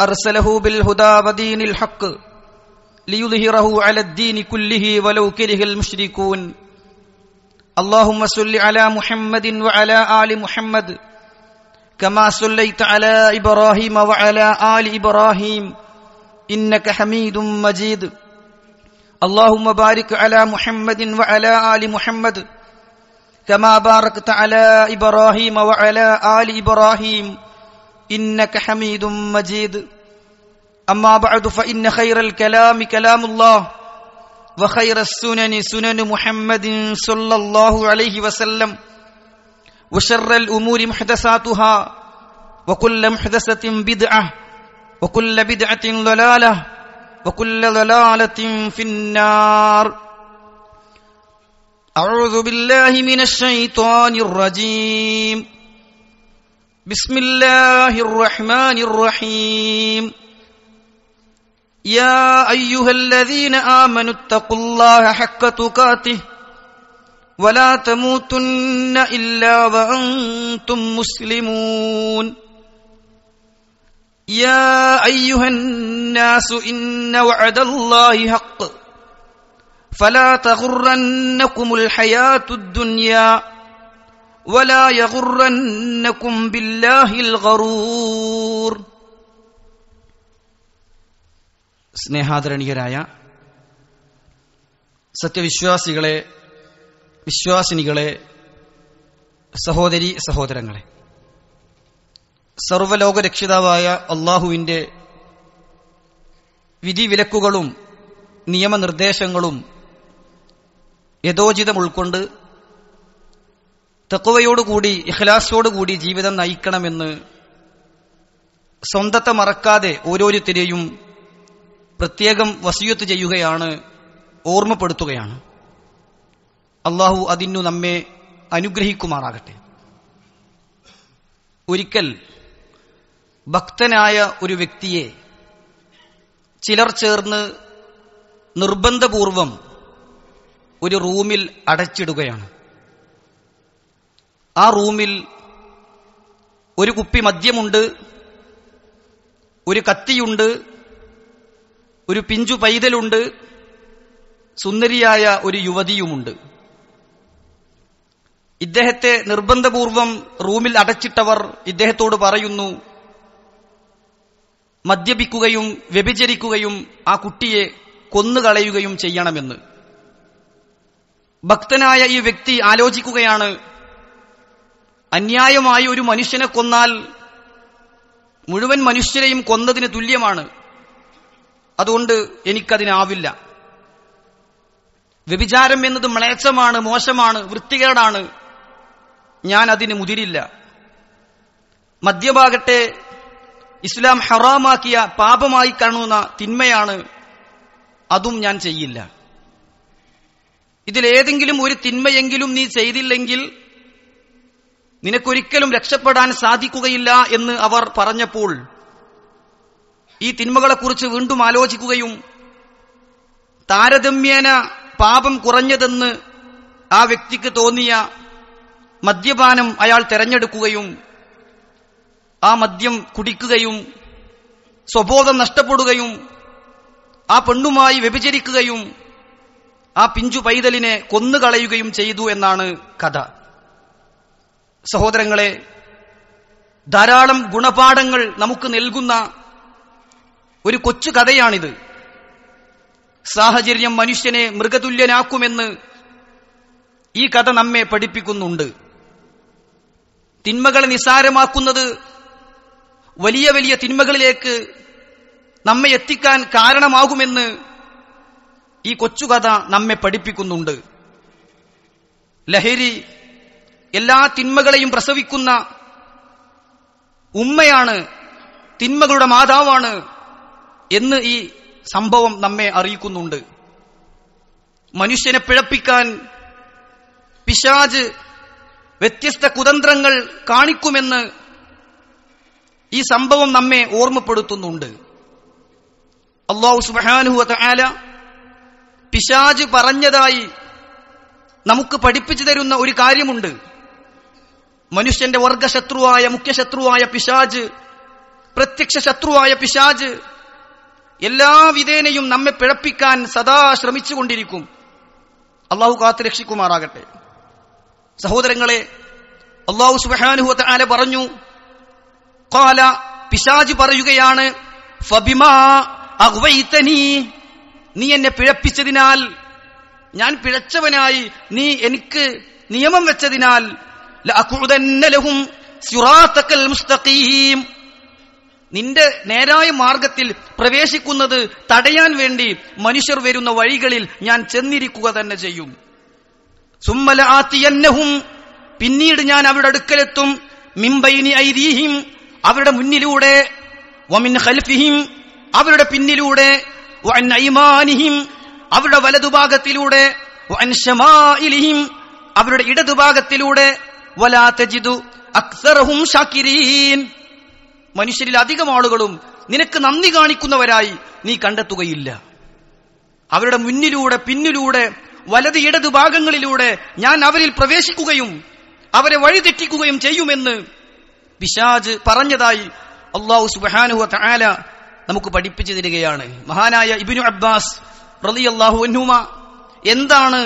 أرسله بالهدى ودين الحق ليظهره على الدين كله ولو كره المشركون اللهم صل على محمد وعلى آل محمد كما صليت على إبراهيم وعلى آل إبراهيم إنك حميد مجيد اللهم بارك على محمد وعلى آل محمد كما باركت على إبراهيم وعلى آل إبراهيم إنك حميد مجيد أما بعد فإن خير الكلام كلام الله وخير السنن سنن محمد صلى الله عليه وسلم وشر الأمور محدثاتها وكل محدثة بدعة وكل بدعة ضلالة وكل ضلالة في النار أعوذ بالله من الشيطان الرجيم بسم الله الرحمن الرحيم يا أيها الذين آمنوا اتقوا الله حق تقاته ولا تموتن إلا وأنتم مسلمون يا أيها الناس إن وعد الله حق فلا تغرنكم الحياة الدنيا ولا يغرنكم بالله الغرور സ്നേഹാദരണീയരായ സത്യവിശ്വാസികളെ വിശ്വാസിനികളെ സഹോദരി സഹോദരങ്ങളെ സർവലോകരക്ഷിതാവായ അള്ളാഹുവിന്റെ വിധിവിലക്കുകളും നിയമനിർദ്ദേശങ്ങളും യഥോചിതം ഉൾക്കൊണ്ട് തെക്കുവയോടുകൂടി ഇഖ്ലാസോടുകൂടി ജീവിതം നയിക്കണമെന്ന് സ്വന്തത്തെ മറക്കാതെ ഓരോരുത്തരെയും പ്രത്യേകം വസിയത്ത് ചെയ്യുകയാണ് ഓർമ്മപ്പെടുത്തുകയാണ് അള്ളാഹു അതിനു നമ്മെ അനുഗ്രഹിക്കുമാറാകട്ടെ ഒരിക്കൽ ഭക്തനായ ഒരു വ്യക്തിയെ ചിലർ ചേർന്ന് നിർബന്ധപൂർവം ഒരു റൂമിൽ അടച്ചിടുകയാണ് ആ റൂമിൽ ഒരു കുപ്പി മദ്യമുണ്ട് ഒരു കത്തിയുണ്ട് ഒരു പിഞ്ചു പൈതലുണ്ട് സുന്ദരിയായ ഒരു യുവതിയുമുണ്ട് ഇദ്ദേഹത്തെ നിർബന്ധപൂർവം റൂമിൽ അടച്ചിട്ടവർ ഇദ്ദേഹത്തോട് പറയുന്നു മദ്യപിക്കുകയും വ്യഭിചരിക്കുകയും ആ കുട്ടിയെ കൊന്നുകളയുകയും ചെയ്യണമെന്ന് ഭക്തനായ ഈ വ്യക്തി ആലോചിക്കുകയാണ് അന്യായമായി ഒരു മനുഷ്യനെ കൊന്നാൽ മുഴുവൻ മനുഷ്യരെയും കൊന്നതിന് തുല്യമാണ് അതുകൊണ്ട് എനിക്കതിനാവില്ല വ്യഭിചാരം എന്നത് മ്ലേച്ഛമാണ് മോശമാണ് വൃത്തികേടാണ് ഞാൻ അതിന് മുതിരില്ല മദ്യമാകട്ടെ ഇസ്ലാം ഹറാമാക്കിയ പാപമായി കാണുന്ന തിന്മയാണ് അതും ഞാൻ ചെയ്യില്ല ഇതിലേതെങ്കിലും ഒരു തിന്മയെങ്കിലും നീ ചെയ്തില്ലെങ്കിൽ നിനക്കൊരിക്കലും രക്ഷപ്പെടാൻ സാധിക്കുകയില്ല എന്ന് അവർ പറഞ്ഞപ്പോൾ ഈ തിന്മകളെക്കുറിച്ച് വീണ്ടും ആലോചിക്കുകയും താരതമ്യേന പാപം കുറഞ്ഞതെന്ന് ആ വ്യക്തിക്ക് തോന്നിയ മദ്യപാനം അയാൾ തെരഞ്ഞെടുക്കുകയും ആ മദ്യം കുടിക്കുകയും സ്വബോധം നഷ്ടപ്പെടുകയും ആ പെണ്ണുമായി വ്യഭിചരിക്കുകയും ആ പിഞ്ചു പൈതലിനെ കൊന്നുകളയുകയും ചെയ്തു എന്നാണ് കഥ സഹോദരങ്ങളെ ധാരാളം ഗുണപാഠങ്ങൾ നമുക്ക് നൽകുന്ന ഒരു കൊച്ചു കഥയാണിത് സാഹചര്യം മനുഷ്യനെ മൃഗതുല്യനാക്കുമെന്ന് ഈ കഥ നമ്മെ പഠിപ്പിക്കുന്നുണ്ട് തിന്മകളെ നിസ്സാരമാക്കുന്നത് വലിയ വലിയ തിന്മകളിലേക്ക് നമ്മെ എത്തിക്കാൻ കാരണമാകുമെന്ന് ഈ കൊച്ചുകഥ നമ്മെ പഠിപ്പിക്കുന്നുണ്ട് ലഹരി എല്ലാ തിന്മകളെയും പ്രസവിക്കുന്ന ഉമ്മയാണ് തിന്മകളുടെ മാതാവാണ് എന്ന് ഈ സംഭവം നമ്മെ അറിയിക്കുന്നുണ്ട് മനുഷ്യനെ പിഴപ്പിക്കാൻ പിശാജ് വ്യത്യസ്ത കുതന്ത്രങ്ങൾ കാണിക്കുമെന്ന് ഈ സംഭവം നമ്മെ ഓർമ്മപ്പെടുത്തുന്നുണ്ട് അള്ളാഹു ആല പിശാജ് പറഞ്ഞതായി നമുക്ക് പഠിപ്പിച്ചു തരുന്ന ഒരു കാര്യമുണ്ട് മനുഷ്യന്റെ വർഗശത്രുവായ മുഖ്യശത്രുവായ പിശാജ് പ്രത്യക്ഷ ശത്രുവായ പിശാജ് എല്ലാ വിധേനയും നമ്മെ പിഴപ്പിക്കാൻ സദാ ശ്രമിച്ചുകൊണ്ടിരിക്കും അള്ളാഹു കാത്ത് രക്ഷിക്കുമാറാകട്ടെ സഹോദരങ്ങളെ അള്ളാഹു സുബാനുഹത്ത് ആല പറഞ്ഞു കാല പിശാജ് പറയുകയാണ് നീ എന്നെ പിഴപ്പിച്ചതിനാൽ ഞാൻ പിഴച്ചവനായി നീ എനിക്ക് നിയമം വെച്ചതിനാൽ മുസ്തഖീം നിന്റെ നേരായ മാർഗത്തിൽ പ്രവേശിക്കുന്നത് തടയാൻ വേണ്ടി മനുഷ്യർ വരുന്ന വഴികളിൽ ഞാൻ ചെന്നിരിക്കുക തന്നെ ചെയ്യും സുമ്മല ആത്തിയന്നഹും പിന്നീട് ഞാൻ അവരുടെ അടുക്കലെത്തും മിംബൈനി ഐരീഹിം അവരുടെ മുന്നിലൂടെ വമിൻ ഖൽഫിഹിം അവരുടെ പിന്നിലൂടെ ഐമാനിഹിം അവരുടെ വലതുഭാഗത്തിലൂടെ അവരുടെ ഇടതുഭാഗത്തിലൂടെ വലാത്തജിതു മനുഷ്യരിൽ അധികം ആളുകളും നിനക്ക് നന്ദി കാണിക്കുന്നവരായി നീ കണ്ടെത്തുകയില്ല അവരുടെ മുന്നിലൂടെ പിന്നിലൂടെ വലത് ഇടത് ഭാഗങ്ങളിലൂടെ ഞാൻ അവരിൽ പ്രവേശിക്കുകയും അവരെ വഴിതെറ്റിക്കുകയും ചെയ്യുമെന്ന് പിശാജ് പറഞ്ഞതായി അള്ളാഹു സുബാനുഹ താല നമുക്ക് പഠിപ്പിച്ചു തരികയാണ് മഹാനായ ഇബിനു അബ്ബാസ് റലി അള്ളാഹു എന്താണ്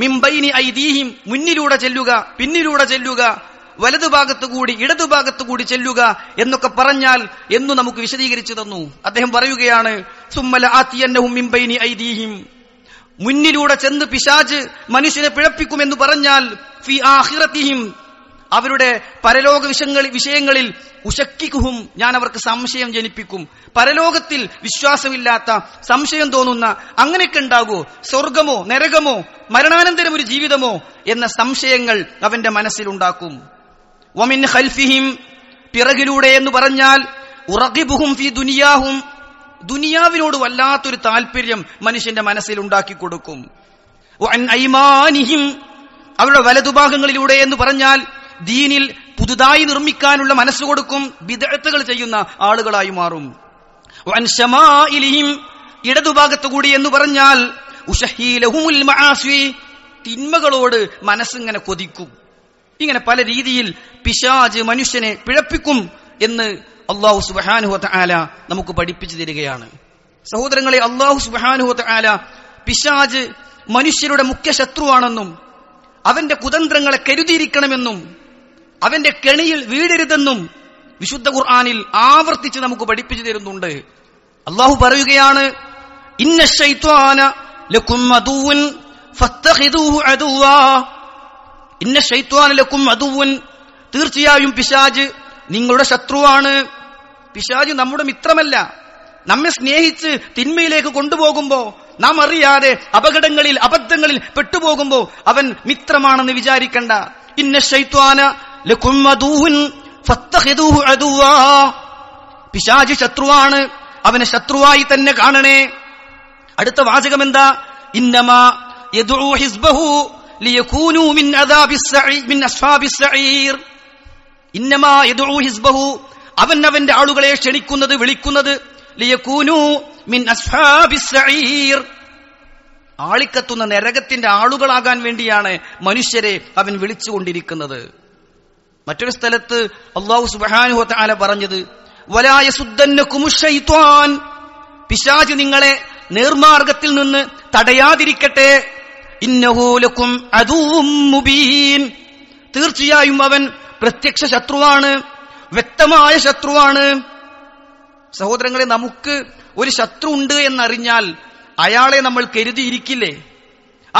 മിംബൈനി ഐദീഹിം മുന്നിലൂടെ ചെല്ലുക പിന്നിലൂടെ ചെല്ലുക വലതുഭാഗത്തു കൂടി ഇടതുഭാഗത്തു കൂടി ചെല്ലുക എന്നൊക്കെ പറഞ്ഞാൽ എന്നു നമുക്ക് വിശദീകരിച്ചു തന്നു അദ്ദേഹം പറയുകയാണ് സുമ്മല ആത്തിയന്നവും മിംബൈനി ഐദീഹിം മുന്നിലൂടെ ചെന്ന് പിശാജ് മനുഷ്യനെ പിഴപ്പിക്കുമെന്ന് പറഞ്ഞാൽ ഫി ആഹിറത്തിഹിം അവരുടെ പരലോക വിഷയങ്ങളിൽ ഉശക്കിക്കുഹും ഞാൻ അവർക്ക് സംശയം ജനിപ്പിക്കും പരലോകത്തിൽ വിശ്വാസമില്ലാത്ത സംശയം തോന്നുന്ന അങ്ങനെയൊക്കെ ഉണ്ടാകുമോ സ്വർഗമോ നരകമോ മരണാനന്തരം ഒരു ജീവിതമോ എന്ന സംശയങ്ങൾ അവന്റെ മനസ്സിലുണ്ടാക്കും ഒമിൻ ഹൽഫിഹിം പിറകിലൂടെ എന്ന് പറഞ്ഞാൽ ഉറകിബുഹും ഫി ദുനിയാഹും ദുനിയാവിനോട് വല്ലാത്തൊരു താല്പര്യം മനുഷ്യന്റെ മനസ്സിൽ ഉണ്ടാക്കി കൊടുക്കും അവരുടെ വലതുഭാഗങ്ങളിലൂടെ എന്ന് പറഞ്ഞാൽ ദീനിൽ പുതുതായി നിർമ്മിക്കാനുള്ള മനസ്സ് കൊടുക്കും വിദഗ്ധകൾ ചെയ്യുന്ന ആളുകളായി മാറും ഇടതുഭാഗത്ത് കൂടി എന്ന് പറഞ്ഞാൽ തിന്മകളോട് മനസ്സിങ്ങനെ കൊതിക്കും ഇങ്ങനെ പല രീതിയിൽ പിശാജ് മനുഷ്യനെ പിഴപ്പിക്കും എന്ന് അള്ളാഹു സുബാനുഹു ആല നമുക്ക് പഠിപ്പിച്ചു തരികയാണ് സഹോദരങ്ങളെ അള്ളാഹു സുബാനുഹു ആല പിശാജ് മനുഷ്യരുടെ മുഖ്യ ശത്രുവാണെന്നും അവന്റെ കുതന്ത്രങ്ങളെ കരുതിയിരിക്കണമെന്നും അവന്റെ കെണിയിൽ വീടരുതെന്നും വിശുദ്ധ ഖുർആാനിൽ ആവർത്തിച്ച് നമുക്ക് പഠിപ്പിച്ചു തരുന്നുണ്ട് അള്ളാഹു പറയുകയാണ് ഇന്ന ഷൈത്വാന ലക്കും അദൂവൻ ഇന്ന ഷൈത്വാന ലക്കും അദൂവൻ തീർച്ചയായും പിശാജ് നിങ്ങളുടെ ശത്രുവാണ് പിശാജ് നമ്മുടെ മിത്രമല്ല നമ്മെ സ്നേഹിച്ച് തിന്മയിലേക്ക് കൊണ്ടുപോകുമ്പോ നാം അറിയാതെ അപകടങ്ങളിൽ അബദ്ധങ്ങളിൽ പെട്ടുപോകുമ്പോ അവൻ മിത്രമാണെന്ന് വിചാരിക്കണ്ട ഇന്ന ശൈത്വാന ലക്കും പിശാജ് ശത്രുവാണ് അവനെ ശത്രുവായി തന്നെ കാണണേ അടുത്ത വാചകം എന്താ ഇന്നമ അവൻ അവന്റെ ആളുകളെ ക്ഷണിക്കുന്നത് വിളിക്കുന്നത് ആളിക്കത്തുന്ന നരകത്തിന്റെ ആളുകളാകാൻ വേണ്ടിയാണ് മനുഷ്യരെ അവൻ വിളിച്ചുകൊണ്ടിരിക്കുന്നത് മറ്റൊരു സ്ഥലത്ത് അള്ളാഹു സുബാനുഹോത്ത പറഞ്ഞത് വലായ സുദ്ധന്നെ കുമുഷയിത്വാൻ പിശാജ് നിങ്ങളെ നേർമാർഗത്തിൽ നിന്ന് തടയാതിരിക്കട്ടെ ഇന്നഹൂലക്കും അതൂം മുബീൻ തീർച്ചയായും അവൻ പ്രത്യക്ഷ ശത്രുവാണ് വ്യക്തമായ ശത്രുവാണ് സഹോദരങ്ങളെ നമുക്ക് ഒരു ശത്രു ഉണ്ട് എന്നറിഞ്ഞാൽ അയാളെ നമ്മൾ കരുതിയിരിക്കില്ലേ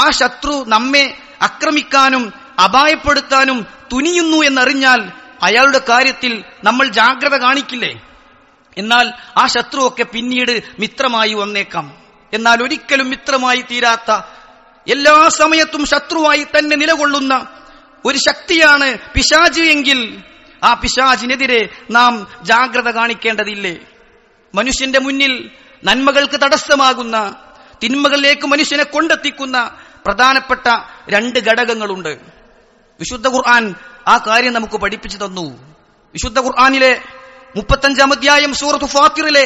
ആ ശത്രു നമ്മെ ആക്രമിക്കാനും അപായപ്പെടുത്താനും തുനിയുന്നു എന്നറിഞ്ഞാൽ അയാളുടെ കാര്യത്തിൽ നമ്മൾ ജാഗ്രത കാണിക്കില്ലേ എന്നാൽ ആ ശത്രുവൊക്കെ പിന്നീട് മിത്രമായി വന്നേക്കാം എന്നാൽ ഒരിക്കലും മിത്രമായി തീരാത്ത എല്ലാ സമയത്തും ശത്രുവായി തന്നെ നിലകൊള്ളുന്ന ഒരു ശക്തിയാണ് പിശാജ് എങ്കിൽ ആ പിശാജിനെതിരെ നാം ജാഗ്രത കാണിക്കേണ്ടതില്ലേ മനുഷ്യന്റെ മുന്നിൽ നന്മകൾക്ക് തടസ്സമാകുന്ന തിന്മകളിലേക്ക് മനുഷ്യനെ കൊണ്ടെത്തിക്കുന്ന പ്രധാനപ്പെട്ട രണ്ട് ഘടകങ്ങളുണ്ട് വിശുദ്ധ ഖുർആൻ ആ കാര്യം നമുക്ക് പഠിപ്പിച്ചു തന്നു വിശുദ്ധ ഖുർആാനിലെ മുപ്പത്തഞ്ചാം അധ്യായം സൂറത്ത് ഫാത്തിറിലെ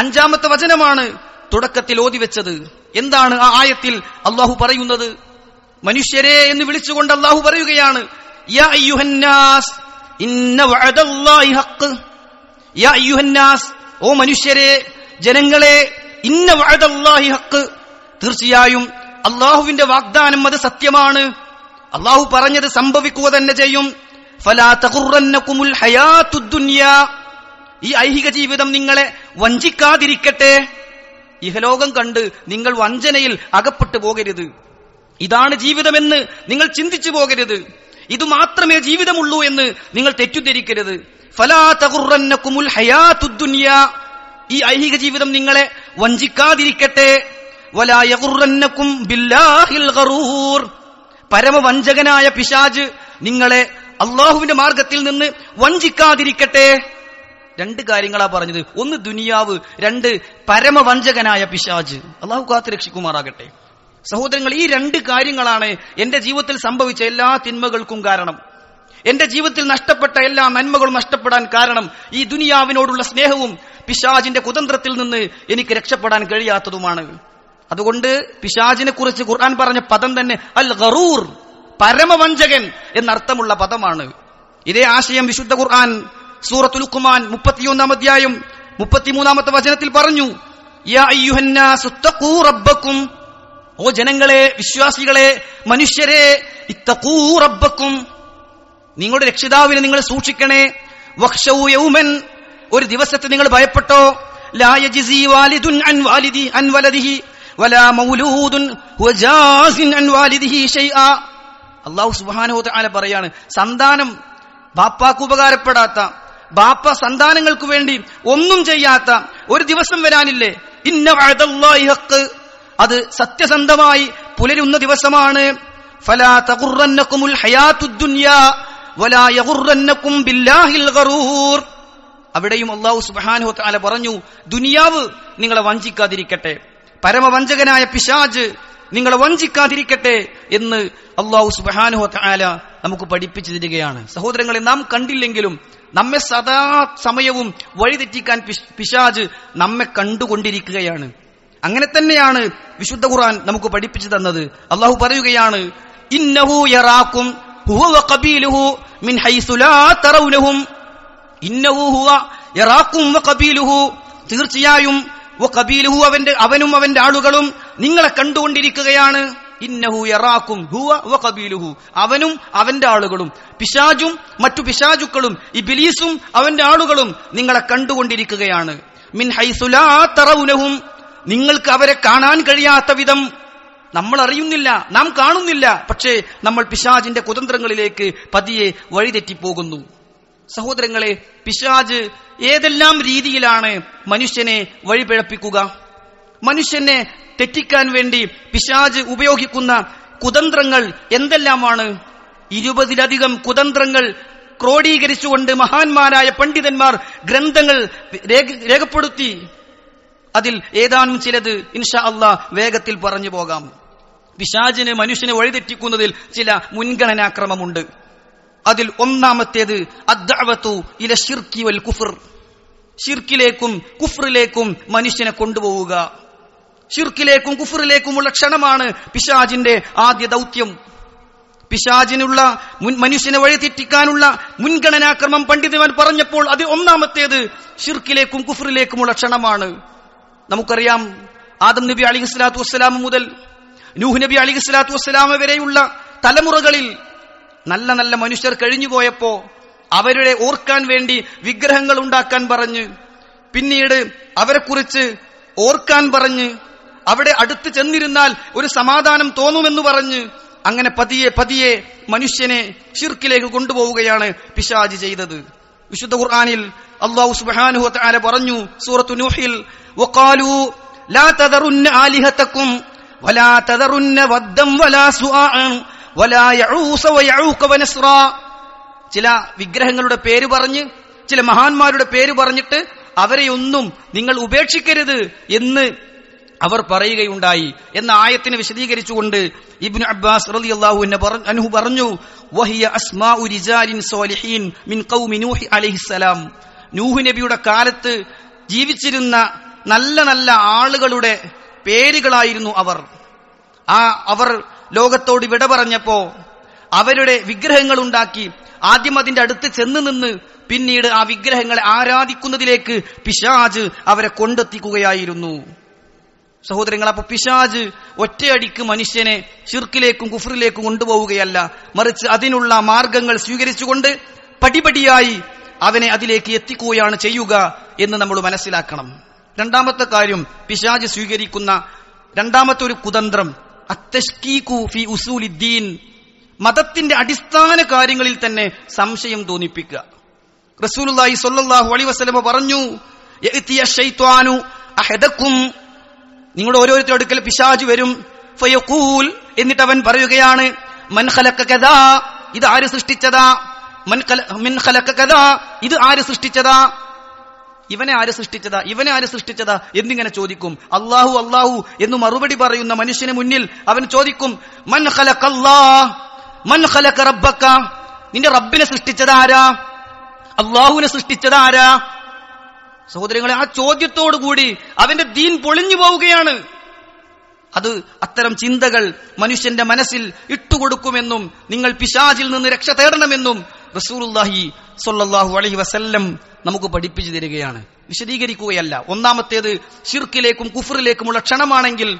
അഞ്ചാമത്തെ വചനമാണ് തുടക്കത്തിൽ ഓതി വെച്ചത് എന്താണ് ആ ആയത്തിൽ അള്ളാഹു പറയുന്നത് മനുഷ്യരെ എന്ന് വിളിച്ചുകൊണ്ട് അള്ളാഹു പറയുകയാണ് ഓ മനുഷ്യരെ ജനങ്ങളെ ഇന്ന തീർച്ചയായും അള്ളാഹുവിന്റെ വാഗ്ദാനം അത് സത്യമാണ് അള്ളാഹു പറഞ്ഞത് സംഭവിക്കുക തന്നെ ചെയ്യും ഈ ഐഹിക ജീവിതം നിങ്ങളെ വഞ്ചിക്കാതിരിക്കട്ടെ ഇഹലോകം കണ്ട് നിങ്ങൾ വഞ്ചനയിൽ അകപ്പെട്ടു പോകരുത് ഇതാണ് ജീവിതമെന്ന് നിങ്ങൾ ചിന്തിച്ചു പോകരുത് ഇത് മാത്രമേ ജീവിതമുള്ളൂ എന്ന് നിങ്ങൾ തെറ്റിദ്ധരിക്കരുത് ഫലാ തകുറന്നക്കുമുൽ ഹയാത്തുദ്ദുനിയ ഈ ഐഹിക ജീവിതം നിങ്ങളെ വഞ്ചിക്കാതിരിക്കട്ടെ വലായകുറന്നക്കും ബില്ലാഹിൽ ഗറൂർ പരമവഞ്ചകനായ പിശാജ് നിങ്ങളെ അള്ളാഹുവിന്റെ മാർഗത്തിൽ നിന്ന് വഞ്ചിക്കാതിരിക്കട്ടെ രണ്ട് കാര്യങ്ങളാ പറഞ്ഞത് ഒന്ന് ദുനിയാവ് രണ്ട് പരമവഞ്ചകനായ പിശാജ് അള്ളാഹു രക്ഷിക്കുമാറാകട്ടെ സഹോദരങ്ങൾ ഈ രണ്ട് കാര്യങ്ങളാണ് എന്റെ ജീവിതത്തിൽ സംഭവിച്ച എല്ലാ തിന്മകൾക്കും കാരണം എന്റെ ജീവിതത്തിൽ നഷ്ടപ്പെട്ട എല്ലാ നന്മകളും നഷ്ടപ്പെടാൻ കാരണം ഈ ദുനിയാവിനോടുള്ള സ്നേഹവും പിശാജിന്റെ കുതന്ത്രത്തിൽ നിന്ന് എനിക്ക് രക്ഷപ്പെടാൻ കഴിയാത്തതുമാണ് അതുകൊണ്ട് പിശാജിനെ കുറിച്ച് ഖുർആൻ പറഞ്ഞ പദം തന്നെ അൽ ഗറൂർ പരമവഞ്ചകൻ എന്നർത്ഥമുള്ള പദമാണ് ഇതേ ആശയം വിശുദ്ധ ഖുർആൻ സൂറത്തുൽ ഖുമാൻ മുപ്പത്തിയൊന്നാം അധ്യായം മുപ്പത്തിമൂന്നാമത്തെ വചനത്തിൽ പറഞ്ഞു റബ്ബക്കും ഓ ജനങ്ങളെ വിശ്വാസികളെ മനുഷ്യരെ ഇത്തഖൂ റബ്ബക്കും നിങ്ങളുടെ രക്ഷിതാവിനെ നിങ്ങൾ സൂക്ഷിക്കണേ വക്ഷവു യൗമൻ ഒരു ദിവസത്തെ നിങ്ങൾ ഭയപ്പെട്ടോ ലായജിസി വാലിദുൻ അൻ വാലിദി അൻ വലദിഹി അള്ളാഹു مولود هو പറയാണ് സന്താനം ബാപ്പാക്ക് ഉപകാരപ്പെടാത്ത ബാപ്പ സന്താനങ്ങൾക്ക് വേണ്ടി ഒന്നും ചെയ്യാത്ത ഒരു ദിവസം വരാനില്ലേ ഇന്ന വഴതല്ലാഹിഹക്ക് അത് സത്യസന്ധമായി പുലരുന്ന ദിവസമാണ് ഫലാ വലാ ബില്ലാഹിൽ ഗറൂർ അവിടെയും അള്ളാഹു സുബാനു താല പറഞ്ഞു ദുനിയാവ് നിങ്ങളെ വഞ്ചിക്കാതിരിക്കട്ടെ പരമവഞ്ചകനായ പിശാജ് നിങ്ങളെ വഞ്ചിക്കാതിരിക്കട്ടെ എന്ന് അള്ളാഹു സുബാനുഹോ താല നമുക്ക് പഠിപ്പിച്ചു തരികയാണ് സഹോദരങ്ങളെ നാം കണ്ടില്ലെങ്കിലും നമ്മെ സദാ സമയവും വഴിതെറ്റിക്കാൻ പിശാജ് നമ്മെ കണ്ടുകൊണ്ടിരിക്കുകയാണ് അങ്ങനെ തന്നെയാണ് വിശുദ്ധ ഖുർആൻ നമുക്ക് പഠിപ്പിച്ചു തന്നത് അള്ളാഹു പറയുകയാണ് ഇന്നഹു മിൻ ഇന്നഹു തീർച്ചയായും കബീലുഹു അവന്റെ അവനും അവന്റെ ആളുകളും നിങ്ങളെ കണ്ടുകൊണ്ടിരിക്കുകയാണ് ഇന്നഹു എറാക്കും ഹുവ കബീലുഹു അവനും അവന്റെ ആളുകളും പിശാജും മറ്റു പിശാജുക്കളും ബിലീസും അവന്റെ ആളുകളും നിങ്ങളെ കണ്ടുകൊണ്ടിരിക്കുകയാണ് മിൻ ഹൈസുലാ തറവുനഹും നിങ്ങൾക്ക് അവരെ കാണാൻ കഴിയാത്ത വിധം നമ്മൾ അറിയുന്നില്ല നാം കാണുന്നില്ല പക്ഷേ നമ്മൾ പിശാജിന്റെ കുതന്ത്രങ്ങളിലേക്ക് പതിയെ വഴിതെറ്റിപ്പോകുന്നു സഹോദരങ്ങളെ പിശാജ് ഏതെല്ലാം രീതിയിലാണ് മനുഷ്യനെ വഴിപിഴപ്പിക്കുക മനുഷ്യനെ തെറ്റിക്കാൻ വേണ്ടി പിശാജ് ഉപയോഗിക്കുന്ന കുതന്ത്രങ്ങൾ എന്തെല്ലാമാണ് ഇരുപതിലധികം കുതന്ത്രങ്ങൾ ക്രോഡീകരിച്ചുകൊണ്ട് മഹാന്മാരായ പണ്ഡിതന്മാർ ഗ്രന്ഥങ്ങൾ രേഖപ്പെടുത്തി അതിൽ ഏതാനും ചിലത് ഇൻഷാ അള്ളാഹ് വേഗത്തിൽ പറഞ്ഞു പോകാം പിശാജിന് മനുഷ്യനെ വഴിതെറ്റിക്കുന്നതിൽ ചില മുൻഗണനാക്രമമുണ്ട് അതിൽ ഒന്നാമത്തേത് അദ്ദഅവത്തു ഇല ശിർക്കി വൽ കുഫർ ഷിർക്കിലേക്കും കുഫറിലേക്കും മനുഷ്യനെ കൊണ്ടുപോവുക ഷിർക്കിലേക്കും കുഫറിലേക്കുമുള്ള ക്ഷണമാണ് പിശാജിന്റെ ആദ്യ ദൗത്യം പിശാജിനുള്ള മനുഷ്യനെ വഴിതെറ്റിക്കാനുള്ള മുൻഗണനാക്രമം പണ്ഡിതന്മാർ പറഞ്ഞപ്പോൾ അത് ഒന്നാമത്തേത് ഷിർക്കിലേക്കും കുഫറിലേക്കുമുള്ള ക്ഷണമാണ് നമുക്കറിയാം ആദം നബി അലിഹി സ്വലാത്തു മുതൽ നൂഹ് നബി അലിഹി സ്വലാത്തു വരെയുള്ള തലമുറകളിൽ നല്ല നല്ല മനുഷ്യർ കഴിഞ്ഞുപോയപ്പോ അവരുടെ ഓർക്കാൻ വേണ്ടി വിഗ്രഹങ്ങൾ ഉണ്ടാക്കാൻ പറഞ്ഞ് പിന്നീട് അവരെക്കുറിച്ച് ഓർക്കാൻ പറഞ്ഞ് അവിടെ അടുത്ത് ചെന്നിരുന്നാൽ ഒരു സമാധാനം തോന്നുമെന്ന് പറഞ്ഞ് അങ്ങനെ പതിയെ പതിയെ മനുഷ്യനെ ഷിർക്കിലേക്ക് കൊണ്ടുപോവുകയാണ് പിശാജ് ചെയ്തത് വിശുദ്ധ ഖുർആാനിൽ അള്ളാഹു സുബാനു ആല പറഞ്ഞു സൂറത്തു നൂഹിൽ ലാ تذرن آلهتكم വലാ ചില വിഗ്രഹങ്ങളുടെ പേര് പറഞ്ഞ് ചില മഹാന്മാരുടെ പേര് പറഞ്ഞിട്ട് അവരെയൊന്നും നിങ്ങൾ ഉപേക്ഷിക്കരുത് എന്ന് അവർ പറയുകയുണ്ടായി എന്ന ആയത്തിനെ വിശദീകരിച്ചുകൊണ്ട് ഇബ്നു അബ്ബാസ് റളിയല്ലാഹു അൻഹു പറഞ്ഞു വഹിയ അസ്മാഉ റിജാലിൻ സ്വാലിഹീൻ മിൻ ഖൗമി നൂഹി നൂഹ് നബിയുടെ കാലത്ത് ജീവിച്ചിരുന്ന നല്ല നല്ല ആളുകളുടെ പേരുകളായിരുന്നു അവർ ആ അവർ ലോകത്തോട് വിട പറഞ്ഞപ്പോ അവരുടെ വിഗ്രഹങ്ങൾ ഉണ്ടാക്കി ആദ്യം അതിന്റെ അടുത്ത് ചെന്ന് നിന്ന് പിന്നീട് ആ വിഗ്രഹങ്ങളെ ആരാധിക്കുന്നതിലേക്ക് പിശാജ് അവരെ കൊണ്ടെത്തിക്കുകയായിരുന്നു സഹോദരങ്ങൾ അപ്പൊ പിശാജ് ഒറ്റയടിക്ക് മനുഷ്യനെ ചിർക്കിലേക്കും കുഫറിലേക്കും കൊണ്ടുപോവുകയല്ല മറിച്ച് അതിനുള്ള മാർഗങ്ങൾ സ്വീകരിച്ചുകൊണ്ട് പടിപടിയായി അവനെ അതിലേക്ക് എത്തിക്കുകയാണ് ചെയ്യുക എന്ന് നമ്മൾ മനസ്സിലാക്കണം രണ്ടാമത്തെ കാര്യം പിശാജ് സ്വീകരിക്കുന്ന രണ്ടാമത്തെ ഒരു കുതന്ത്രം ഫി ഉസൂലിദ്ദീൻ മതത്തിന്റെ അടിസ്ഥാന കാര്യങ്ങളിൽ തന്നെ സംശയം തോന്നിപ്പിക്കുക റസൂലുല്ലാഹി സ്വല്ലല്ലാഹു അലൈഹി വസല്ലം പറഞ്ഞു ഷൈത്വാനു അഹദകും നിങ്ങളുടെ ഓരോരുത്തരുടെ അടുക്കൽ പിശാജ് വരും ഫയഖൂൽ എന്നിട്ട് അവൻ പറയുകയാണ് മൻ ഖലഖ കദാ ഇത് ആര് സൃഷ്ടിച്ചതാ മൻ ഖല മിൻ ഖലഖ കദാ ഇത് ആര് സൃഷ്ടിച്ചതാ ഇവനെ ആര് സൃഷ്ടിച്ചതാ ഇവനെ ആര് സൃഷ്ടിച്ചതാ എന്നിങ്ങനെ ചോദിക്കും അള്ളാഹു അള്ളാഹു എന്ന് മറുപടി പറയുന്ന മനുഷ്യന് മുന്നിൽ അവൻ ചോദിക്കും മൻ മൻ റബ്ബക്ക നിന്റെ റബ്ബിനെ സൃഷ്ടിച്ചതാരാ ആരാ അള്ളാഹുവിനെ സൃഷ്ടിച്ചതാരാ ആരാ സഹോദരങ്ങളെ ആ ചോദ്യത്തോടുകൂടി അവന്റെ ദീൻ പൊളിഞ്ഞു പോവുകയാണ് അത് അത്തരം ചിന്തകൾ മനുഷ്യന്റെ മനസ്സിൽ ഇട്ടുകൊടുക്കുമെന്നും നിങ്ങൾ പിശാചിൽ നിന്ന് രക്ഷ തേടണമെന്നും റസൂലുല്ലാഹി സൊല്ലാഹു അലഹി വസല്ലം നമുക്ക് പഠിപ്പിച്ചു തരികയാണ് വിശദീകരിക്കുകയല്ല ഒന്നാമത്തേത് ഷിർക്കിലേക്കും കുഫറിലേക്കുമുള്ള ക്ഷണമാണെങ്കിൽ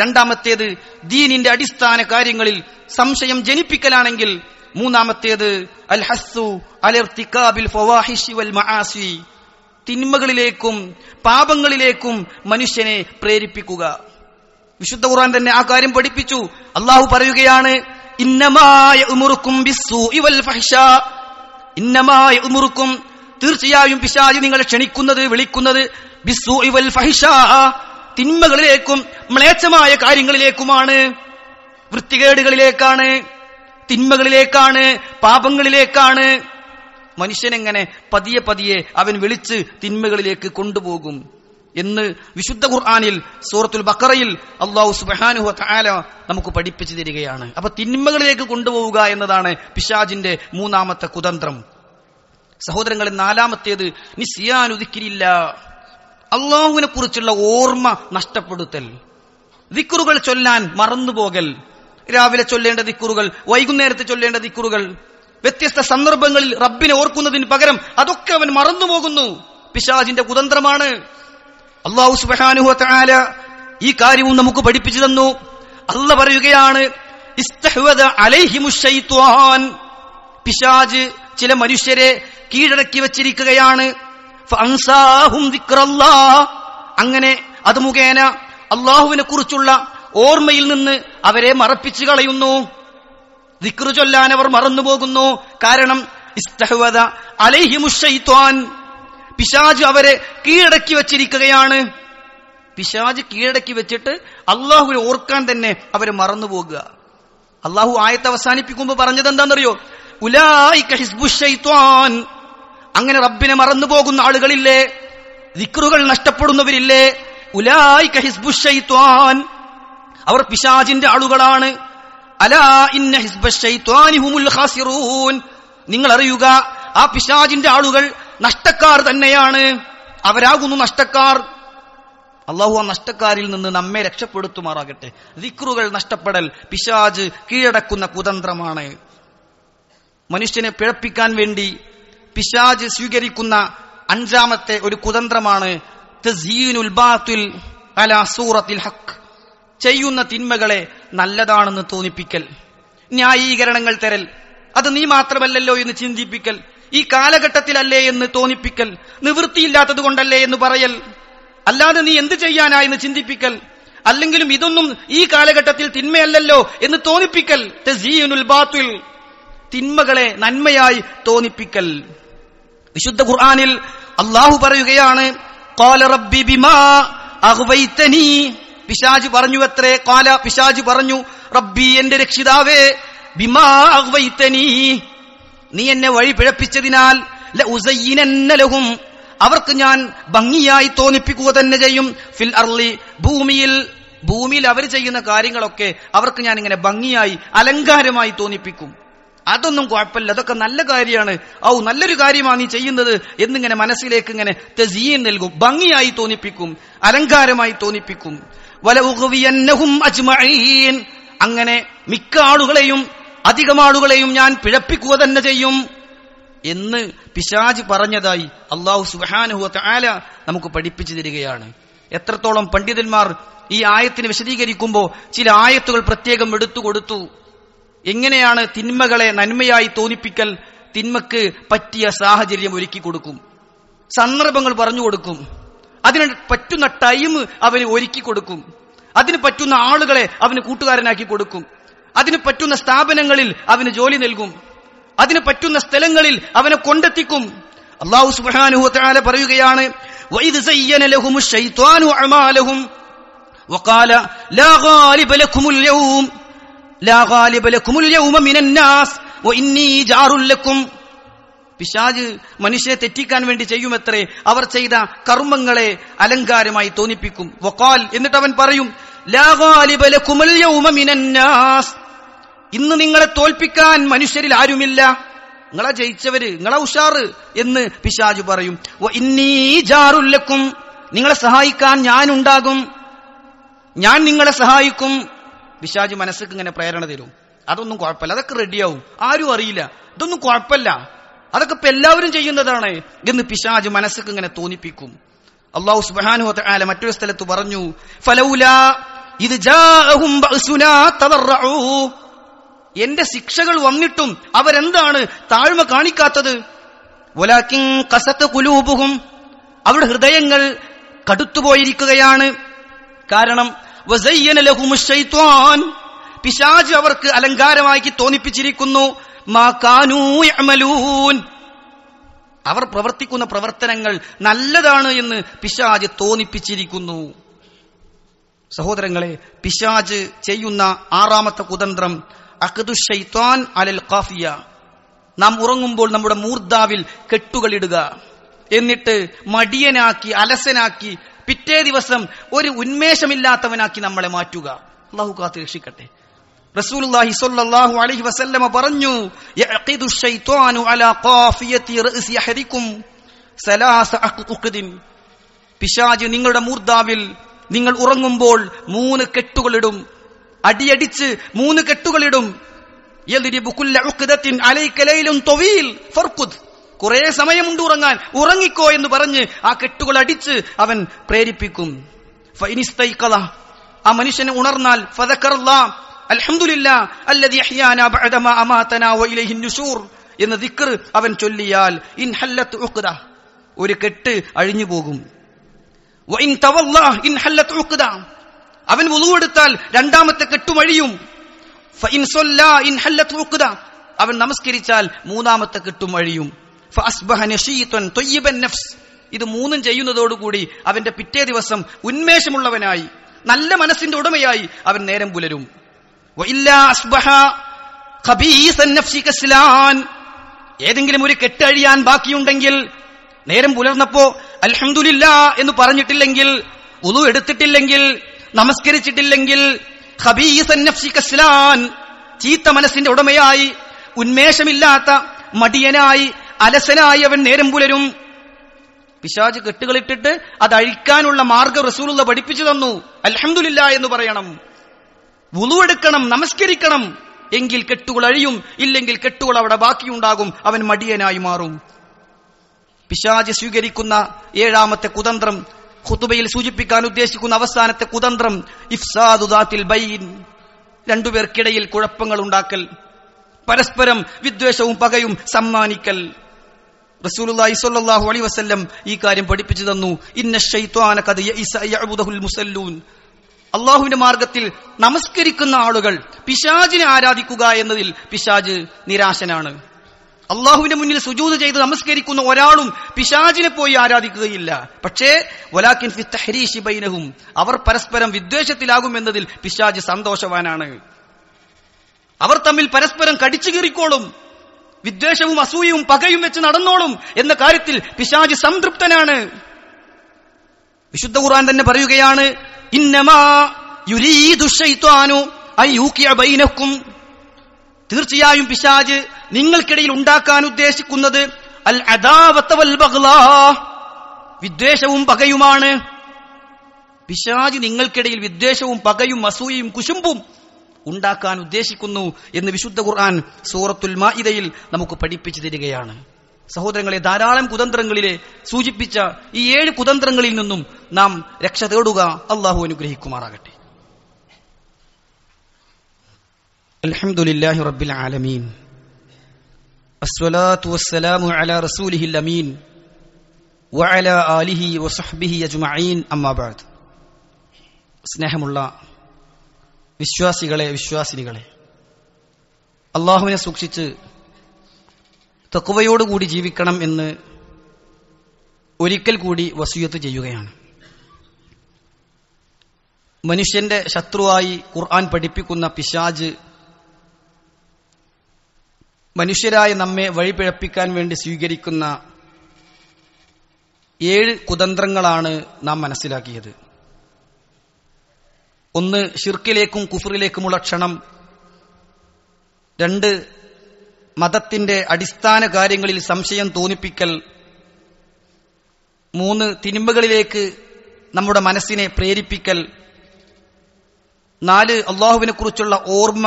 രണ്ടാമത്തേത് ദീനിന്റെ അടിസ്ഥാന കാര്യങ്ങളിൽ സംശയം ജനിപ്പിക്കലാണെങ്കിൽ മൂന്നാമത്തേത് അൽ ഹസ്സു അലർത്തിക്കാബിൽ ഫവാഹിഷി വൽ തിന്മകളിലേക്കും പാപങ്ങളിലേക്കും മനുഷ്യനെ പ്രേരിപ്പിക്കുക വിശുദ്ധ ഖുർആൻ തന്നെ ആ കാര്യം പഠിപ്പിച്ചു അള്ളാഹു പറയുകയാണ് ഇന്നമായും തീർച്ചയായും പിശാജി നിങ്ങളെ ക്ഷണിക്കുന്നത് വിളിക്കുന്നത് ബിസു ഇവൽ ഫഹിഷ തിന്മകളിലേക്കും മ്ലേച്ഛമായ കാര്യങ്ങളിലേക്കുമാണ് വൃത്തികേടുകളിലേക്കാണ് തിന്മകളിലേക്കാണ് പാപങ്ങളിലേക്കാണ് മനുഷ്യനെങ്ങനെ പതിയെ പതിയെ അവൻ വിളിച്ച് തിന്മകളിലേക്ക് കൊണ്ടുപോകും എന്ന് വിശുദ്ധ ഖുർആാനിൽ സൂറത്തുൽ ബക്കറയിൽ അള്ളാഹു സുബാനു താല നമുക്ക് പഠിപ്പിച്ചു തരികയാണ് അപ്പൊ തിന്മകളിലേക്ക് കൊണ്ടുപോവുക എന്നതാണ് പിശാജിന്റെ മൂന്നാമത്തെ കുതന്ത്രം സഹോദരങ്ങളിൽ നാലാമത്തേത് നിസിയാനുദിക്കിരില്ല അള്ളാഹുവിനെ കുറിച്ചുള്ള ഓർമ്മ നഷ്ടപ്പെടുത്തൽ ദിക്കുറുകൾ ചൊല്ലാൻ മറന്നുപോകൽ രാവിലെ ചൊല്ലേണ്ട ദിക്കുറുകൾ വൈകുന്നേരത്തെ ചൊല്ലേണ്ട ദിക്കുറുകൾ വ്യത്യസ്ത സന്ദർഭങ്ങളിൽ റബ്ബിനെ ഓർക്കുന്നതിന് പകരം അതൊക്കെ അവൻ മറന്നുപോകുന്നു പിശാജിന്റെ കുതന്ത്രമാണ് അള്ളാഹു സുബാനു ഈ കാര്യവും നമുക്ക് പഠിപ്പിച്ചു തന്നു അള്ള പറയുകയാണ് പിശാജ് ചില മനുഷ്യരെ കീഴടക്കി വച്ചിരിക്കുകയാണ് അങ്ങനെ അത് മുഖേന അള്ളാഹുവിനെ കുറിച്ചുള്ള ഓർമ്മയിൽ നിന്ന് അവരെ മറപ്പിച്ചു കളയുന്നു ദിക്റു ചൊല്ലാൻ അവർ മറന്നുപോകുന്നു കാരണം ഇസ്തഹ്വദ അലൈഹിമുഷൈത്വാൻ പിശാജ് അവരെ കീഴടക്കി വച്ചിരിക്കുകയാണ് പിശാജ് കീഴടക്കി വെച്ചിട്ട് അള്ളാഹു ഓർക്കാൻ തന്നെ അവരെ മറന്നു പോകുക അള്ളാഹു ആയത്ത് അവസാനിപ്പിക്കുമ്പോൾ പറഞ്ഞത് എന്താണെന്നറിയോ അങ്ങനെ റബ്ബിനെ മറന്നു പോകുന്ന ആളുകളില്ലേ ദിക്റുകൾ നഷ്ടപ്പെടുന്നവരില്ലേ ഉലായി ഹിസ്ബുഷൈത്വാൻ അവർ പിശാജിന്റെ ആളുകളാണ് അലാ ഇന്ന ഹിസ്ബുഷൈത്വാനി ഖാസിറൂൻ നിങ്ങൾ അറിയുക ആ പിശാജിന്റെ ആളുകൾ നഷ്ടക്കാർ തന്നെയാണ് അവരാകുന്നു നഷ്ടക്കാർ അള്ളാഹു ആ നഷ്ടക്കാരിൽ നിന്ന് നമ്മെ രക്ഷപ്പെടുത്തുമാറാകട്ടെ ദിക്റുകൾ നഷ്ടപ്പെടൽ പിശാജ് കീഴടക്കുന്ന കുതന്ത്രമാണ് മനുഷ്യനെ പിഴപ്പിക്കാൻ വേണ്ടി പിശാജ് സ്വീകരിക്കുന്ന അഞ്ചാമത്തെ ഒരു കുതന്ത്രമാണ് ചെയ്യുന്ന തിന്മകളെ നല്ലതാണെന്ന് തോന്നിപ്പിക്കൽ ന്യായീകരണങ്ങൾ തരൽ അത് നീ മാത്രമല്ലല്ലോ എന്ന് ചിന്തിപ്പിക്കൽ ഈ കാലഘട്ടത്തിലല്ലേ എന്ന് തോന്നിപ്പിക്കൽ നിവൃത്തിയില്ലാത്തത് കൊണ്ടല്ലേ എന്ന് പറയൽ അല്ലാതെ നീ എന്ത് ചെയ്യാനായി എന്ന് ചിന്തിപ്പിക്കൽ അല്ലെങ്കിലും ഇതൊന്നും ഈ കാലഘട്ടത്തിൽ തിന്മയല്ലല്ലോ എന്ന് തോന്നിപ്പിക്കൽ തെസീനുൽ ബാത്തുൽ തിന്മകളെ നന്മയായി തോന്നിപ്പിക്കൽ വിശുദ്ധ ഖുർആാനിൽ അള്ളാഹു പറയുകയാണ് കോല റബ്ബി ബിമാ പിശാജ് പറഞ്ഞു അത്രേ കാല പിശാജ് പറഞ്ഞു റബ്ബി എന്റെ രക്ഷിതാവേ ബിമാ അഹ്വൈത്തനീ നീ എന്നെ വഴി പിഴപ്പിച്ചതിനാൽ ലഹും അവർക്ക് ഞാൻ ഭംഗിയായി തോന്നിപ്പിക്കുക തന്നെ ചെയ്യും ഫിൽ അർലി ഭൂമിയിൽ ഭൂമിയിൽ അവർ ചെയ്യുന്ന കാര്യങ്ങളൊക്കെ അവർക്ക് ഞാൻ ഇങ്ങനെ ഭംഗിയായി അലങ്കാരമായി തോന്നിപ്പിക്കും അതൊന്നും കുഴപ്പമില്ല അതൊക്കെ നല്ല കാര്യമാണ് ഔ നല്ലൊരു കാര്യമാണ് നീ ചെയ്യുന്നത് എന്നിങ്ങനെ മനസ്സിലേക്ക് ഇങ്ങനെ തസീൻ നൽകും ഭംഗിയായി തോന്നിപ്പിക്കും അലങ്കാരമായി തോന്നിപ്പിക്കും വല ഉഹുവിയന്നഹും അജ്മഈൻ അങ്ങനെ മിക്ക ആളുകളെയും അധികം ആളുകളെയും ഞാൻ പിഴപ്പിക്കുക തന്നെ ചെയ്യും എന്ന് പിശാജ് പറഞ്ഞതായി അള്ളാഹു സുഹാനുഹു താല നമുക്ക് പഠിപ്പിച്ചു തരികയാണ് എത്രത്തോളം പണ്ഡിതന്മാർ ഈ ആയത്തിന് വിശദീകരിക്കുമ്പോൾ ചില ആയത്തുകൾ പ്രത്യേകം എടുത്തു കൊടുത്തു എങ്ങനെയാണ് തിന്മകളെ നന്മയായി തോന്നിപ്പിക്കൽ തിന്മക്ക് പറ്റിയ സാഹചര്യം ഒരുക്കി കൊടുക്കും സന്ദർഭങ്ങൾ പറഞ്ഞു കൊടുക്കും അതിന് പറ്റുന്ന ടൈം അവന് ഒരുക്കി കൊടുക്കും അതിന് പറ്റുന്ന ആളുകളെ അവന് കൂട്ടുകാരനാക്കി കൊടുക്കും അതിന് പറ്റുന്ന സ്ഥാപനങ്ങളിൽ അവന് ജോലി നൽകും അതിന് പറ്റുന്ന സ്ഥലങ്ങളിൽ അവനെ കൊണ്ടെത്തിക്കും അള്ളാഹു സുബാനുഹത്താല പറയുകയാണ് പിശാജ് മനുഷ്യരെ തെറ്റിക്കാൻ വേണ്ടി ചെയ്യുമത്രേ അവർ ചെയ്ത കർമ്മങ്ങളെ അലങ്കാരമായി തോന്നിപ്പിക്കും വക്കാൽ എന്നിട്ട് അവൻ പറയും ലാഗാലിബലക്കുമൽ യൗമ മിനന്നാസ് ഇന്ന് നിങ്ങളെ തോൽപ്പിക്കാൻ മനുഷ്യരിൽ ആരുമില്ല നിങ്ങളെ ജയിച്ചവര് നിങ്ങളെ ഉഷാറ് എന്ന് പിശാജു പറയും ഇന്നീ ജാറുല്ലക്കും നിങ്ങളെ സഹായിക്കാൻ ഞാനുണ്ടാകും ഞാൻ നിങ്ങളെ സഹായിക്കും പിശാജ് മനസ്സിക്ക് ഇങ്ങനെ പ്രേരണ തരും അതൊന്നും കുഴപ്പമില്ല അതൊക്കെ റെഡിയാവും ആരും അറിയില്ല ഇതൊന്നും കുഴപ്പമില്ല അതൊക്കെ ഇപ്പൊ എല്ലാവരും ചെയ്യുന്നതാണ് എന്ന് പിശാജ് മനസ്സിക്ക് ഇങ്ങനെ തോന്നിപ്പിക്കും അള്ളാഹു സുബാനു ആല മറ്റൊരു സ്ഥലത്ത് പറഞ്ഞു ഫലൗല ഇത് എന്റെ ശിക്ഷകൾ വന്നിട്ടും അവരെന്താണ് താഴ്മ കാണിക്കാത്തത് ഒലാക്കിൻ കസത്ത് കുലൂപുകും അവരുടെ ഹൃദയങ്ങൾ കടുത്തുപോയിരിക്കുകയാണ് കാരണം പിശാജ് അവർക്ക് അലങ്കാരമാക്കി തോന്നിപ്പിച്ചിരിക്കുന്നു അവർ പ്രവർത്തിക്കുന്ന പ്രവർത്തനങ്ങൾ നല്ലതാണ് എന്ന് പിശാജ് തോന്നിപ്പിച്ചിരിക്കുന്നു സഹോദരങ്ങളെ പിശാജ് ചെയ്യുന്ന ആറാമത്തെ കുതന്ത്രം അലൽ നാം ഉറങ്ങുമ്പോൾ നമ്മുടെ മൂർദാവിൽ കെട്ടുകളിടുക എന്നിട്ട് മടിയനാക്കി അലസനാക്കി പിറ്റേ ദിവസം ഒരു ഉന്മേഷമില്ലാത്തവനാക്കി നമ്മളെ മാറ്റുക അള്ളാഹു കാത്ത് രക്ഷിക്കട്ടെ റസൂലുള്ളാഹി സ്വല്ലല്ലാഹു അലൈഹി വസല്ലമ പറഞ്ഞു റഅസി സലാസ പിശാജ് നിങ്ങളുടെ മൂർദാവിൽ നിങ്ങൾ ഉറങ്ങുമ്പോൾ മൂന്ന് കെട്ടുകളിടും അടിയടിച്ച് മൂന്ന് കെട്ടുകളിടും കുറെ സമയമുണ്ട് ഉറങ്ങാൻ ഉറങ്ങിക്കോ എന്ന് പറഞ്ഞ് ആ കെട്ടുകൾ അടിച്ച് അവൻ പ്രേരിപ്പിക്കും ആ മനുഷ്യന് ഉണർന്നാൽ എന്ന് ദിക്കർ അവൻ ചൊല്ലിയാൽ ഒരു കെട്ട് അഴിഞ്ഞു പോകും അവൻ ഉളുവെടുത്താൽ രണ്ടാമത്തെ കെട്ടുമഴിയും അവൻ നമസ്കരിച്ചാൽ മൂന്നാമത്തെ കെട്ടുമഴിയും ഇത് മൂന്നും ചെയ്യുന്നതോടുകൂടി അവന്റെ പിറ്റേ ദിവസം ഉന്മേഷമുള്ളവനായി നല്ല മനസ്സിന്റെ ഉടമയായി അവൻ നേരം പുലരും ഏതെങ്കിലും ഒരു കെട്ടഴിയാൻ ബാക്കിയുണ്ടെങ്കിൽ നേരം പുലർന്നപ്പോ അൽഹന്ദില്ല എന്ന് പറഞ്ഞിട്ടില്ലെങ്കിൽ ഉളു എടുത്തിട്ടില്ലെങ്കിൽ നമസ്കരിച്ചിട്ടില്ലെങ്കിൽ ചീത്ത മനസ്സിന്റെ ഉടമയായി ഉന്മേഷമില്ലാത്ത മടിയനായി അലസനായി അവൻ നേരം പുലരും പിശാജ് കെട്ടുകളിട്ടിട്ട് അത് അഴിക്കാനുള്ള മാർഗ റസൂലുള്ള പഠിപ്പിച്ചു തന്നു അലഹമില്ല എന്ന് പറയണം വുളുവെടുക്കണം നമസ്കരിക്കണം എങ്കിൽ കെട്ടുകൾ അഴിയും ഇല്ലെങ്കിൽ കെട്ടുകൾ അവിടെ ബാക്കിയുണ്ടാകും അവൻ മടിയനായി മാറും പിശാജ് സ്വീകരിക്കുന്ന ഏഴാമത്തെ കുതന്ത്രം ഖുതുബയിൽ സൂചിപ്പിക്കാൻ ഉദ്ദേശിക്കുന്ന അവസാനത്തെ കുതന്ത്രം ഇഫ്സാദുദാത്തിൽ ബൈൻ രണ്ടുപേർക്കിടയിൽ കുഴപ്പങ്ങൾ ഉണ്ടാക്കൽ പരസ്പരം വിദ്വേഷവും പകയും സമ്മാനിക്കൽ റസൂലുള്ളാഹി സ്വല്ലല്ലാഹു അലൈഹി വസല്ലം ഈ കാര്യം പഠിപ്പിച്ചു തന്നു ഇന്ന മുസല്ലൂൻ അള്ളാഹുവിന്റെ മാർഗത്തിൽ നമസ്കരിക്കുന്ന ആളുകൾ പിശാജിനെ ആരാധിക്കുക എന്നതിൽ പിശാജ് നിരാശനാണ് അള്ളാഹുവിന്റെ മുന്നിൽ സുജൂത് ചെയ്ത് നമസ്കരിക്കുന്ന ഒരാളും പിശാചിനെ പോയി ആരാധിക്കുകയില്ല പക്ഷേ വലാക്കിൻ ഫി തഹരീഷി ബൈനഹും അവർ പരസ്പരം വിദ്വേഷത്തിലാകും എന്നതിൽ പിശാജ് സന്തോഷവാനാണ് അവർ തമ്മിൽ പരസ്പരം കടിച്ചു കീറിക്കോളും വിദ്വേഷവും അസൂയവും പകയും വെച്ച് നടന്നോളും എന്ന കാര്യത്തിൽ പിശാജ് സംതൃപ്തനാണ് വിശുദ്ധ ഖുർആൻ തന്നെ പറയുകയാണ് ഇന്നമാ യുരീദുഷൈത്വാനു ഐ യൂക്കിയ ബൈനക്കും തീർച്ചയായും പിശാജ് നിങ്ങൾക്കിടയിൽ ഉണ്ടാക്കാൻ ഉദ്ദേശിക്കുന്നത് അൽ അദാവത്തവൽ വിദ്വേഷവും പകയുമാണ് പിശാജ് നിങ്ങൾക്കിടയിൽ വിദ്വേഷവും പകയും അസൂയയും കുശുമ്പും ഉണ്ടാക്കാൻ ഉദ്ദേശിക്കുന്നു എന്ന് വിശുദ്ധ ഖുർആൻ സൂറത്തുൽ മാഇദയിൽ നമുക്ക് പഠിപ്പിച്ചു തരികയാണ് സഹോദരങ്ങളെ ധാരാളം കുതന്ത്രങ്ങളിലെ സൂചിപ്പിച്ച ഈ ഏഴ് കുതന്ത്രങ്ങളിൽ നിന്നും നാം രക്ഷ തേടുക അള്ളാഹു അനുഗ്രഹിക്കുമാറാകട്ടെ الحمد لله رب العالمين الصلاة والسلام على رسوله الأمين وعلى آله وصحبه أجمعين أما بعد സ്നേഹമുള്ള വിശ്വാസികളെ വിശ്വാസിനികളെ അള്ളാഹുവിനെ സൂക്ഷിച്ച് തക്കുവയോടുകൂടി ജീവിക്കണം എന്ന് ഒരിക്കൽ കൂടി വസൂയത്ത് ചെയ്യുകയാണ് മനുഷ്യന്റെ ശത്രുവായി ഖുർആൻ പഠിപ്പിക്കുന്ന പിശാജ് മനുഷ്യരായ നമ്മെ വഴിപിഴപ്പിക്കാൻ വേണ്ടി സ്വീകരിക്കുന്ന ഏഴ് കുതന്ത്രങ്ങളാണ് നാം മനസ്സിലാക്കിയത് ഒന്ന് ഷിർക്കിലേക്കും കുഫറിലേക്കുമുള്ള ക്ഷണം രണ്ട് മതത്തിന്റെ അടിസ്ഥാന കാര്യങ്ങളിൽ സംശയം തോന്നിപ്പിക്കൽ മൂന്ന് തിന്മകളിലേക്ക് നമ്മുടെ മനസ്സിനെ പ്രേരിപ്പിക്കൽ നാല് അള്ളാഹുവിനെക്കുറിച്ചുള്ള ഓർമ്മ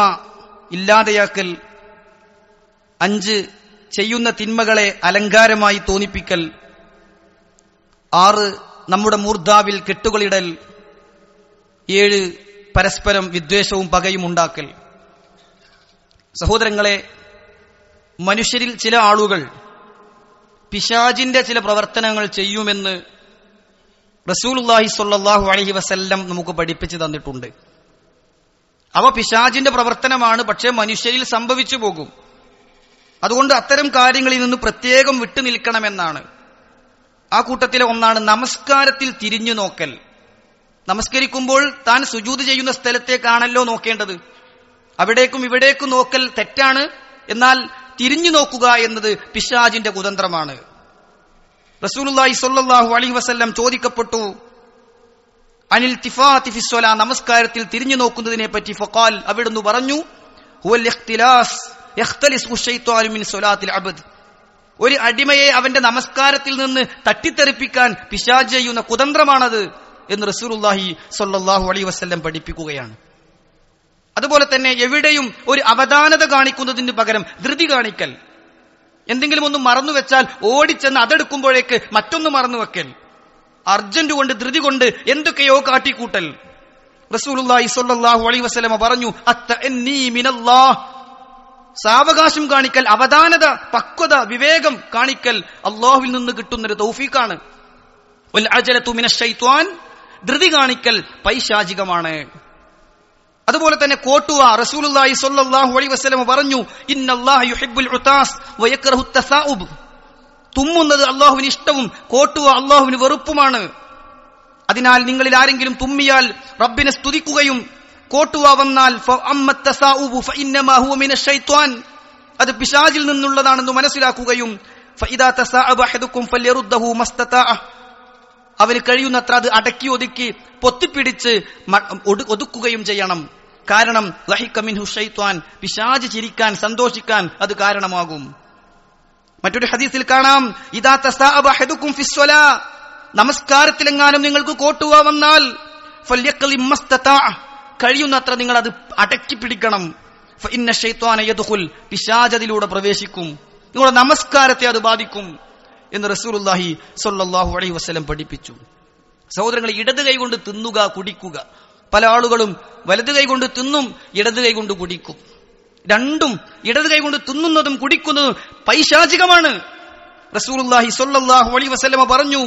ഇല്ലാതെയാക്കൽ അഞ്ച് ചെയ്യുന്ന തിന്മകളെ അലങ്കാരമായി തോന്നിപ്പിക്കൽ ആറ് നമ്മുടെ മൂർധാവിൽ കെട്ടുകളിടൽ ഏഴ് പരസ്പരം വിദ്വേഷവും പകയും ഉണ്ടാക്കൽ സഹോദരങ്ങളെ മനുഷ്യരിൽ ചില ആളുകൾ പിശാജിന്റെ ചില പ്രവർത്തനങ്ങൾ ചെയ്യുമെന്ന് റസൂലുല്ലാഹി സൊല്ലാഹു അലഹി വസല്ലം നമുക്ക് പഠിപ്പിച്ചു തന്നിട്ടുണ്ട് അവ പിശാജിന്റെ പ്രവർത്തനമാണ് പക്ഷേ മനുഷ്യരിൽ സംഭവിച്ചു പോകും അതുകൊണ്ട് അത്തരം കാര്യങ്ങളിൽ നിന്ന് പ്രത്യേകം നിൽക്കണമെന്നാണ് ആ കൂട്ടത്തിലെ ഒന്നാണ് നമസ്കാരത്തിൽ തിരിഞ്ഞു നോക്കൽ നമസ്കരിക്കുമ്പോൾ താൻ സുജൂത് ചെയ്യുന്ന സ്ഥലത്തേക്കാണല്ലോ നോക്കേണ്ടത് അവിടേക്കും ഇവിടേക്കും നോക്കൽ തെറ്റാണ് എന്നാൽ തിരിഞ്ഞു നോക്കുക എന്നത് പിശാജിന്റെ കുതന്ത്രമാണ് റസൂലുല്ലായി സൊല്ലാഹു അലി വസ്ല്ലം ചോദിക്കപ്പെട്ടു അനിൽ തിഫാത്തി ഫിസ്വല നമസ്കാരത്തിൽ തിരിഞ്ഞു നോക്കുന്നതിനെ പറ്റി ഫൊക്കാൽ അവിടുന്ന് പറഞ്ഞു ഹുവൽ ഇഖ്തിലാസ് ഒരു അടിമയെ അവന്റെ നമസ്കാരത്തിൽ നിന്ന് തട്ടിത്തെറിപ്പിക്കാൻ പിശാജ് ചെയ്യുന്ന കുതന്ത്രമാണത് എന്ന് റസൂർഹി സൊല്ലാഹു അലൈ വസ്ല്ലം പഠിപ്പിക്കുകയാണ് അതുപോലെ തന്നെ എവിടെയും ഒരു അവധാനത കാണിക്കുന്നതിന് പകരം ധൃതി കാണിക്കൽ എന്തെങ്കിലും ഒന്ന് മറന്നു വെച്ചാൽ ഓടിച്ചെന്ന് അതെടുക്കുമ്പോഴേക്ക് മറ്റൊന്ന് മറന്നു വെക്കൽ അർജന്റ് കൊണ്ട് ധൃതി കൊണ്ട് എന്തൊക്കെയോ കാട്ടിക്കൂട്ടൽ റസൂൽ സൊല്ലാഹു അലൈ വസ്ലമ പറഞ്ഞു സാവകാശം കാണിക്കൽ അവധാനത പക്വത വിവേകം കാണിക്കൽ അള്ളാഹുവിൽ നിന്ന് കിട്ടുന്നൊരു തൗഫീഖാണ് ധൃതി കാണിക്കൽ പൈശാചികമാണ് അതുപോലെ തന്നെ കോട്ടുവ റസൂലുള്ളാഹി സ്വല്ലല്ലാഹു അലൈഹി വസല്ലം പറഞ്ഞു ഇന്നല്ലാഹു യുഹിബ്ബുൽ ഉതാസ് തസാഉബ് തുമ്മുന്നത് അള്ളാഹുവിന് ഇഷ്ടവും കോട്ടുവ അള്ളാഹുവിന് വെറുപ്പുമാണ് അതിനാൽ നിങ്ങളിൽ ആരെങ്കിലും തുമ്മിയാൽ റബ്ബിനെ സ്തുതിക്കുകയും കോട്ടുവ വന്നാൽ അത് പിശാജിൽ നിന്നുള്ളതാണെന്ന് മനസ്സിലാക്കുകയും അവന് കഴിയുന്നത്ര അത് അടക്കി ഒതുക്കി പൊത്തിപ്പിടിച്ച് ഒതുക്കുകയും ചെയ്യണം കാരണം ലഹിക്കമിൻ ഹുഷൈത്വാൻ പിശാജ് ചിരിക്കാൻ സന്തോഷിക്കാൻ അത് കാരണമാകും മറ്റൊരു ഹദീസിൽ കാണാം ഇതാ തസ്താബുക്കും നമസ്കാരത്തിലെങ്ങാനും നിങ്ങൾക്ക് കോട്ടുവ വന്നാൽ കഴിയുന്നത്ര നിങ്ങൾ അത് അടക്കി പിടിക്കണം ഇന്ന ഷെയ്ത്വാനയതുഹുൽ പിശാചതിലൂടെ പ്രവേശിക്കും നിങ്ങളുടെ നമസ്കാരത്തെ അത് ബാധിക്കും എന്ന് റസൂലുല്ലാഹി സാഹു അലൈഹി വസ്ലം പഠിപ്പിച്ചു സഹോദരങ്ങളെ ഇടത് കൈകൊണ്ട് തിന്നുക കുടിക്കുക പല ആളുകളും വലത് കൈകൊണ്ട് തിന്നും ഇടത് കൈകൊണ്ട് കുടിക്കും രണ്ടും ഇടത് കൈകൊണ്ട് തിന്നുന്നതും കുടിക്കുന്നതും പൈശാചികമാണ് റസൂലുല്ലാഹി സൊല്ലാഹു അലൈഹി വസ്ലമ പറഞ്ഞു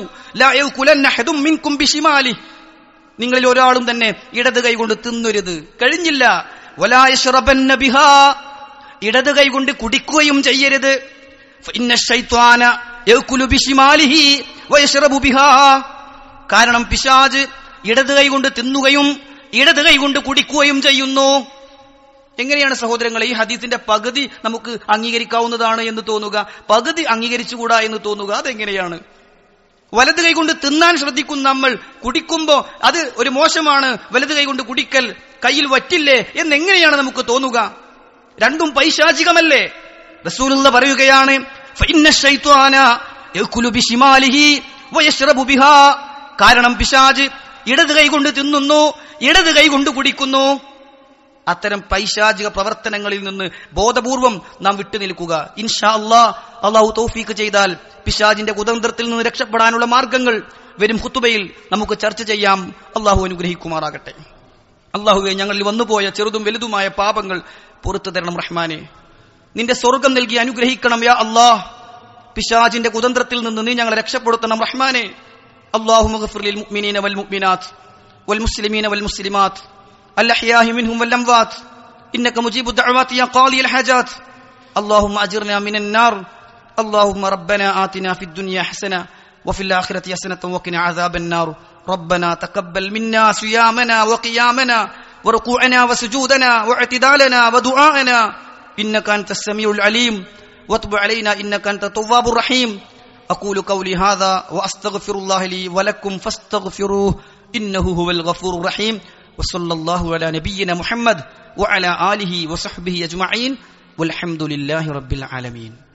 നിങ്ങളിൽ ഒരാളും തന്നെ ഇടത് കൈകൊണ്ട് തിന്നരുത് കഴിഞ്ഞില്ല വലായ ഷുറബന്ന ബിഹ ഇടത് കൈകൊണ്ട് കുടിക്കുകയും ചെയ്യരുത് കാരണം പിശാജ് ഇടത് കൈകൊണ്ട് തിന്നുകയും ഇടത് കൈകൊണ്ട് കുടിക്കുകയും ചെയ്യുന്നു എങ്ങനെയാണ് സഹോദരങ്ങളെ ഈ ഹദീസിന്റെ പകുതി നമുക്ക് അംഗീകരിക്കാവുന്നതാണ് എന്ന് തോന്നുക പകുതി അംഗീകരിച്ചുകൂടാ എന്ന് തോന്നുക അതെങ്ങനെയാണ് വലത് കൈകൊണ്ട് തിന്നാൻ ശ്രദ്ധിക്കും നമ്മൾ കുടിക്കുമ്പോ അത് ഒരു മോശമാണ് വലത് കൈകൊണ്ട് കുടിക്കൽ കയ്യിൽ വറ്റില്ലേ എന്നെങ്ങനെയാണ് നമുക്ക് തോന്നുക രണ്ടും പൈശാചികമല്ലേ റസൂലുള്ള പറയുകയാണ് കാരണം പിശാജ് ഇടത് കൈകൊണ്ട് തിന്നുന്നു ഇടത് കൈകൊണ്ട് കുടിക്കുന്നു അത്തരം പൈശാചിക പ്രവർത്തനങ്ങളിൽ നിന്ന് ബോധപൂർവം നാം വിട്ടുനിൽക്കുക ഇൻഷാ അള്ളാ അള്ളാഹു തോഫീക്ക് ചെയ്താൽ പിശാജിന്റെ കുതന്ത്രത്തിൽ നിന്ന് രക്ഷപ്പെടാനുള്ള മാർഗങ്ങൾ വരും ഹുത്തുബയിൽ നമുക്ക് ചർച്ച ചെയ്യാം അള്ളാഹു അനുഗ്രഹിക്കുമാറാകട്ടെ അള്ളാഹുവെ ഞങ്ങളിൽ വന്നുപോയ ചെറുതും വലുതുമായ പാപങ്ങൾ പുറത്തു തരണം റഹ്മാനെ നിന്റെ സ്വർഗം നൽകി അനുഗ്രഹിക്കണം യാ അള്ളാഹ് പിശാജിന്റെ കുതന്ത്രത്തിൽ നിന്ന് നീ ഞങ്ങളെ രക്ഷപ്പെടുത്തണം റഹ്മാനെ അള്ളാഹു മുഹഫുലിൽ മുഅ്മിനീന വൽ മുഅ്മിനാത്ത് വൽ മുസ്ലിമീന വൽ മുസ്ലിമാത്ത് الأحياء منهم والأموات إنك مجيب الدعوات يا قاضي الحاجات اللهم أجرنا من النار اللهم ربنا آتنا في الدنيا حسنة وفي الآخرة حسنة وقنا عذاب النار ربنا تقبل منا صيامنا وقيامنا وركوعنا وسجودنا واعتدالنا ودعاءنا إنك أنت السميع العليم واتب علينا إنك أنت التواب الرحيم أقول قولي هذا وأستغفر الله لي ولكم فاستغفروه إنه هو الغفور الرحيم وصلى الله على نبينا محمد وعلى آله وصحبه أجمعين والحمد لله رب العالمين